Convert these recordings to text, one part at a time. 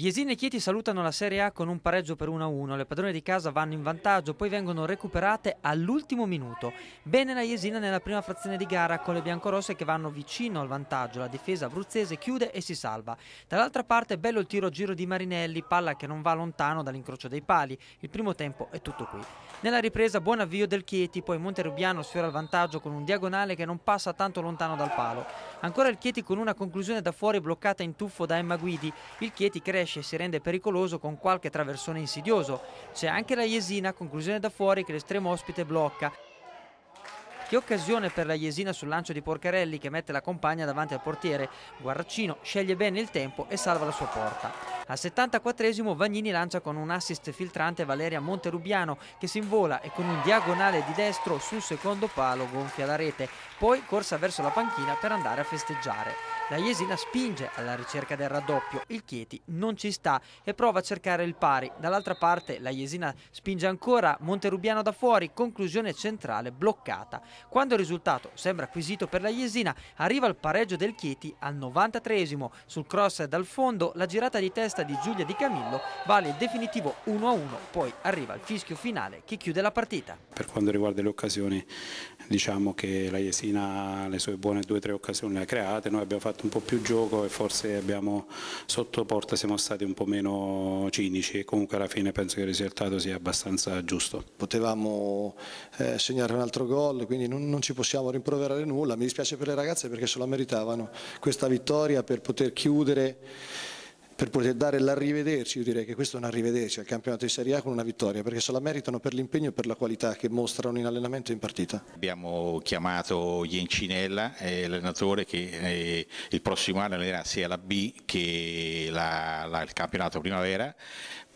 Gli Esini e Chieti salutano la Serie A con un pareggio per 1-1, le padrone di casa vanno in vantaggio, poi vengono recuperate all'ultimo minuto. Bene la Jesina nella prima frazione di gara con le biancorosse che vanno vicino al vantaggio, la difesa abruzzese chiude e si salva. Dall'altra parte bello il tiro a giro di Marinelli, palla che non va lontano dall'incrocio dei pali, il primo tempo è tutto qui. Nella ripresa buon avvio del Chieti, poi Monterubiano sfiora il vantaggio con un diagonale che non passa tanto lontano dal palo. Ancora il Chieti con una conclusione da fuori bloccata in tuffo da Emma Guidi, il Chieti cresce esce e si rende pericoloso con qualche traversone insidioso. C'è anche la Yesina, conclusione da fuori che l'estremo ospite blocca che occasione per la Jesina sul lancio di Porcarelli che mette la compagna davanti al portiere. Guarraccino sceglie bene il tempo e salva la sua porta. Al 74esimo Vagnini lancia con un assist filtrante Valeria Monterubiano che si invola e con un diagonale di destro sul secondo palo gonfia la rete, poi corsa verso la panchina per andare a festeggiare. La Jesina spinge alla ricerca del raddoppio, il Chieti non ci sta e prova a cercare il pari. Dall'altra parte la Jesina spinge ancora Monterubiano da fuori, conclusione centrale bloccata. Quando il risultato sembra acquisito per la Jesina, arriva il pareggio del Chieti al 93esimo. Sul cross dal fondo, la girata di testa di Giulia Di Camillo vale il definitivo 1-1, poi arriva il fischio finale che chiude la partita. Per quanto riguarda le occasioni, diciamo che la Jesina le sue buone 2-3 occasioni le ha create, noi abbiamo fatto un po' più gioco e forse abbiamo sotto porta siamo stati un po' meno cinici e comunque alla fine penso che il risultato sia abbastanza giusto. Potevamo eh, segnare un altro gol, quindi non, non, ci possiamo rimproverare nulla, mi dispiace per le ragazze perché se la meritavano questa vittoria per poter chiudere, per poter dare l'arrivederci, io direi che questo è un arrivederci al campionato di Serie A con una vittoria, perché se la meritano per l'impegno e per la qualità che mostrano in allenamento e in partita. Abbiamo chiamato Iencinella, l'allenatore che eh, il prossimo anno allenerà sia la B che la, la, il campionato primavera,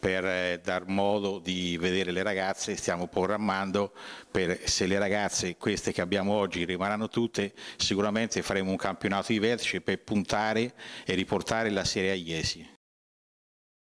per eh, dar modo di vedere le ragazze, stiamo programmando per se le ragazze, queste che abbiamo oggi, rimarranno tutte, sicuramente faremo un campionato di vertice per puntare e riportare la Serie a Iesi.